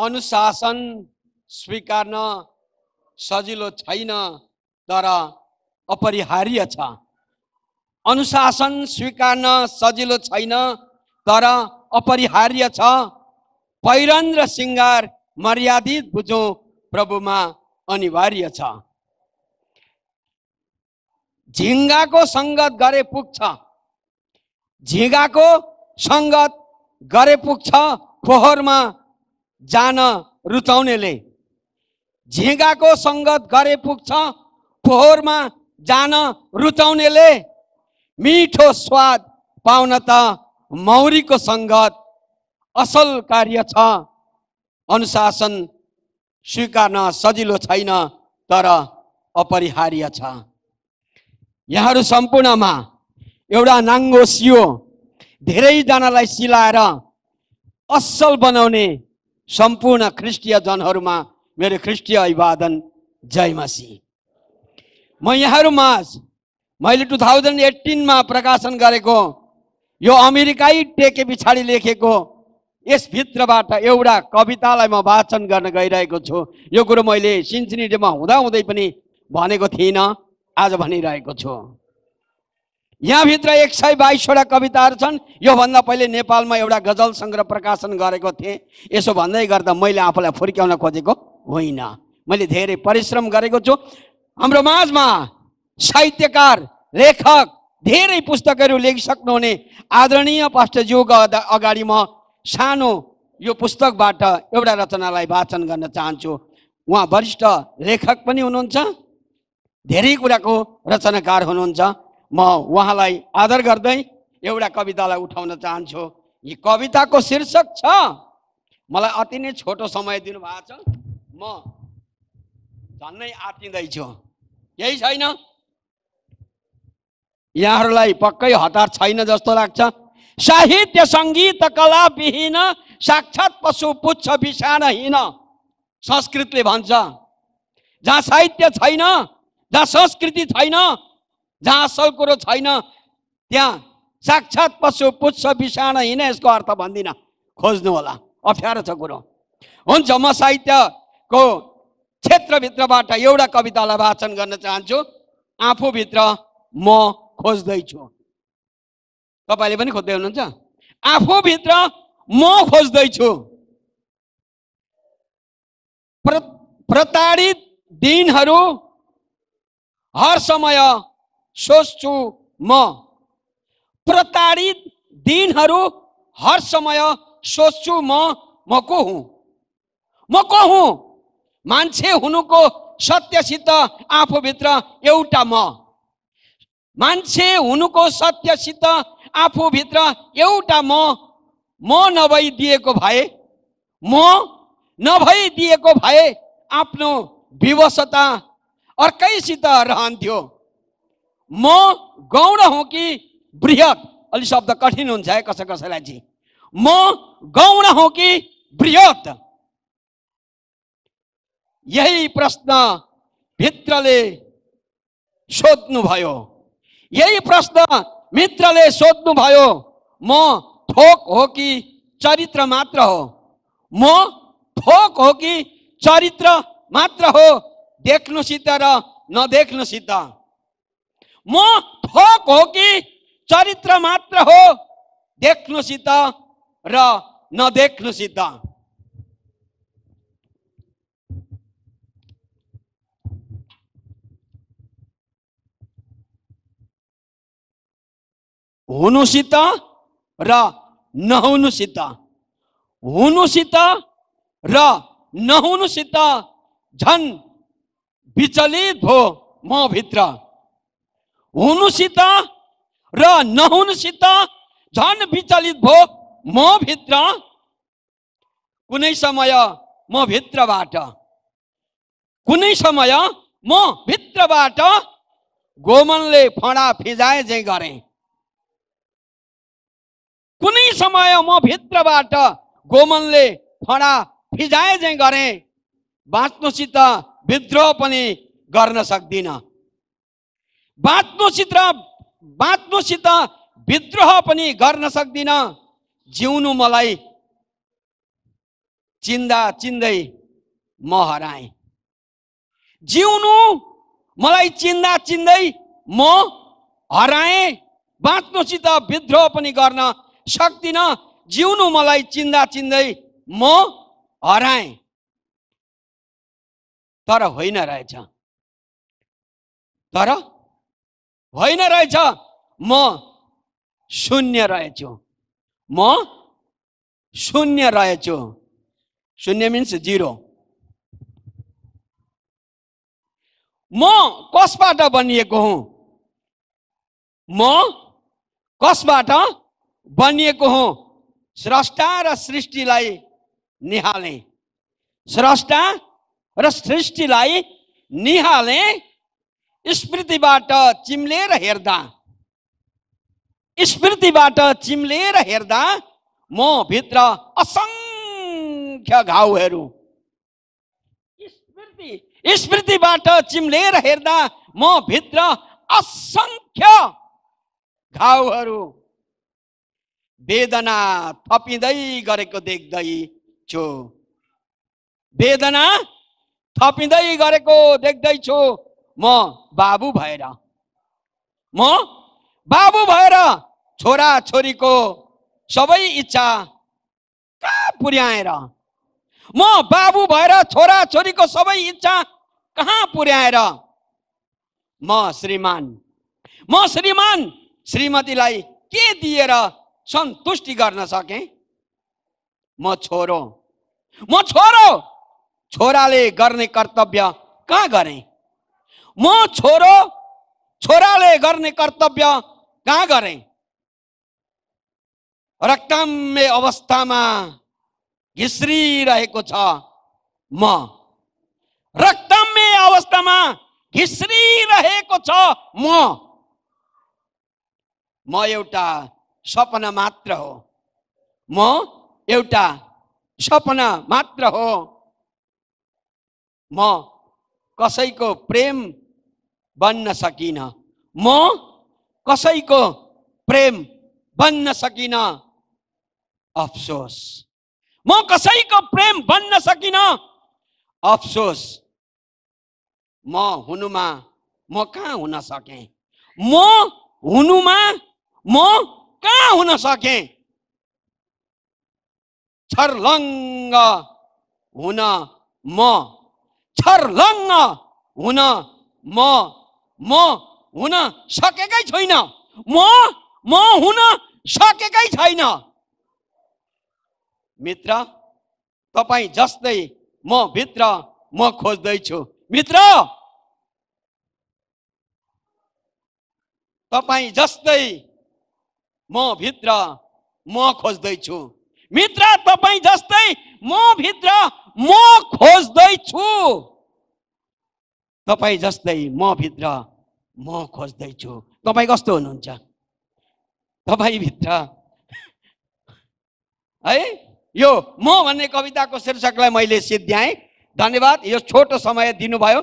अनुशासन स्वीकार्न सजिलो छैन तर अपरिहार्य छ अनुशासन स्वीकार्न सजिलो छैन तर अपरिहार्य छ पहिरन र सिङ्गार मर्यादित बुझौँ प्रभुमा अनिवार्य छ झिङ्गाको सङ्गत गरे पुग्छ झिङ्गाको सङ्गत गरे पुग्छ फोहोरमा जान रुचाउनेले झेगाको सङ्गत गरे पुग्छ फोहोरमा जान रुचाउनेले मिठो स्वाद पाउन त मौरीको सङ्गत असल कार्य छ अनुशासन स्वीकार्न सजिलो छैन तर अपरिहार्य छ यहाँहरू सम्पूर्णमा एउटा नाङ्गो सियो धेरैजनालाई सिलाएर असल बनाउने सम्पूर्ण ख्रिस्टियजनहरूमा मेरो ख्रिस्टिय अभिवादन जय मसी म यहाँहरूमा मैले टु थाउजन्ड एट्टिनमा प्रकाशन गरेको यो अमेरिकाई टेके पछाडि लेखेको यसभित्रबाट एउटा कवितालाई म वाचन गर्न गइरहेको छु यो कुरो मैले सिन्सिनिटीमा हुँदाहुँदै पनि भनेको थिइनँ आज भनिरहेको छु यहाँभित्र एक सय बाइसवटा कविताहरू छन् योभन्दा पहिले नेपालमा एउटा गजल सङ्ग्रह प्रकाशन गरेको थिएँ यसो भन्दै गर्दा मैले आफूलाई फुर्क्याउन खोजेको होइन मैले धेरै परिश्रम गरेको छु हाम्रो माझमा साहित्यकार लेखक धेरै पुस्तकहरू लेखिसक्नुहुने आदरणीय पाष्टज्यूको अगाडि म सानो यो पुस्तकबाट एउटा रचनालाई वाचन गर्न चाहन्छु उहाँ वरिष्ठ लेखक पनि हुनुहुन्छ धेरै कुराको रचनाकार हुनुहुन्छ म उहाँलाई आदर गर्दै एउटा कवितालाई उठाउन चाहन्छु यी कविताको शीर्षक छ मलाई अति नै छोटो समय दिनुभएको छ म झन्नै आँटिँदैछु यही छैन यहाँहरूलाई पक्कै हतार छैन जस्तो लाग्छ साहित्य सङ्गीत कला विहीन साक्षात् पशु पुच्छ विषाणहीन संस्कृतले भन्छ जहाँ साहित्य छैन जहाँ संस्कृति छैन जहाँ असल कुरो छैन त्यहाँ साक्षात पशु पुच्छ विषाण हिँड यसको अर्थ भन्दिनँ खोज्नु होला अप्ठ्यारो छ कुरो हुन्छ म साहित्यको क्षेत्रभित्रबाट एउटा कवितालाई वाचन गर्न चाहन्छु आफूभित्र म खोज्दैछु तपाईँले पनि खोज्दै हुनुहुन्छ आफूभित्र म खोज्दैछु प्र प्रताडित दिनहरू हर समय सोच्छु म प्रताडित दिनहरू हर समय सोच्छु म म को हुँ म को हुँ मान्छे हुनुको सत्यसित आफूभित्र एउटा म मान्छे हुनुको सत्यसित आफूभित्र एउटा म म नभइदिएको भए म नभइदिएको भए आफ्नो विवशता अर्कैसित रहन्थ्यो म गौण हो कि बृहत अलि शब्द कठिन हुन्छ है कसै कसैलाई जी म गौण हो कि बृहत यही प्रश्न भित्रले सोध्नुभयो यही प्रश्न मित्रले सोध्नुभयो म थोक हो कि चरित्र मात्र हो म थोक हो कि चरित्र मात्र हो देख्नुसित र नदेख्नुसित मोक हो कि चरित्र मात्र हो देख्नुसित र नदेख्नुसित हुनुसित र र विचलित भो मित्र हुनुसित र नहुनुसित झन विचलित भो म भित्र कुनै समय म भित्रबाट कुनै समय म भित्रबाट गोमनले फडा फिजाए जे गरे कुनै समय म भित्रबाट गोमनले फडा फिजाए जे गरे बाँच्नुसित विद्रोह पनि गर्न सक्दिनँ बाँच्नुसित बाँच्नुसित विद्रोह पनि गर्न सक्दिन जिउनु मलाई चिन्दा चिन्दै म हराएँ जिउनु मलाई चिन्दा चिन्दै म हराएँ बाँच्नुसित विद्रोह पनि गर्न सक्दिनँ जिउनु मलाई चिन्दा चिन्दै म हराएँ तर होइन रहेछ तर होइन रहेछ म शून्य रहेछु म शून्य रहेछु शून्य मिन्स जिरो म कसबाट बनिएको हुँ म कसबाट बनिएको हुँ स्रष्टा र सृष्टिलाई निहाले स्रष्टा र सृष्टिलाई निहाले स्मृतिबाट चिम्लेर हेर्दा स्मृतिबाट चिम्लेर हेर्दा म भित्र असङ्ख्य घाउहरू स्मृति स्मृतिबाट चिम्लेर हेर्दा म भित्र असङ्ख्य घाउहरू वेदना थपिँदै गरेको देख्दै छु वेदना थपिँदै गरेको देख्दैछु म बाबु भएर म बाबु भएर छोरा छोरीको सबै इच्छा कहाँ पुर्याएर म बाबु भएर छोरा छोरीको सबै इच्छा कहाँ पुर्याएर म श्रीमान म श्रीमान श्रीमतीलाई के दिएर सन्तुष्टि गर्न सके म छोरो म छोरो छोराले गर्ने कर्तव्य कहाँ गरेँ म छोरो छोराले गर्ने कर्तव्य कहाँ गरेँ रक्ताम्य अवस्थामा घिस्रिरहेको छ म रक्ताम्य अवस्थामा घिस्रिरहेको छ म म एउटा सपना मात्र हो म एउटा सपना मात्र हो म कसैको प्रेम बन्न सकिन म कसैको प्रेम बन्न सकिन अफसोस म कसैको प्रेम बन्न सकिन अफसोस म हुनुमा म कहाँ हुन सकेँ म हुनुमा म कहाँ हुन सकेँ छर्लङ्ग हुन म छर्लङ्ग हुन म म हुन सकेकै छैन म म हुन सकेकै छैन मित्र तपाईँ जस्तै म भित्र म खोज्दैछु मित्र तपाईँ जस्तै म भित्र म खोज्दैछु मित्र तपाईँ जस्तै म भित्र म खोज्दैछु तपाईँ जस्तै म भित्र म खोज्दैछु तपाईँ कस्तो हुनुहुन्छ तपाईँभित्र है यो म भन्ने कविताको शीर्षकलाई मैले सिद्ध्याएँ धन्यवाद यो छोटो समय दिनुभयो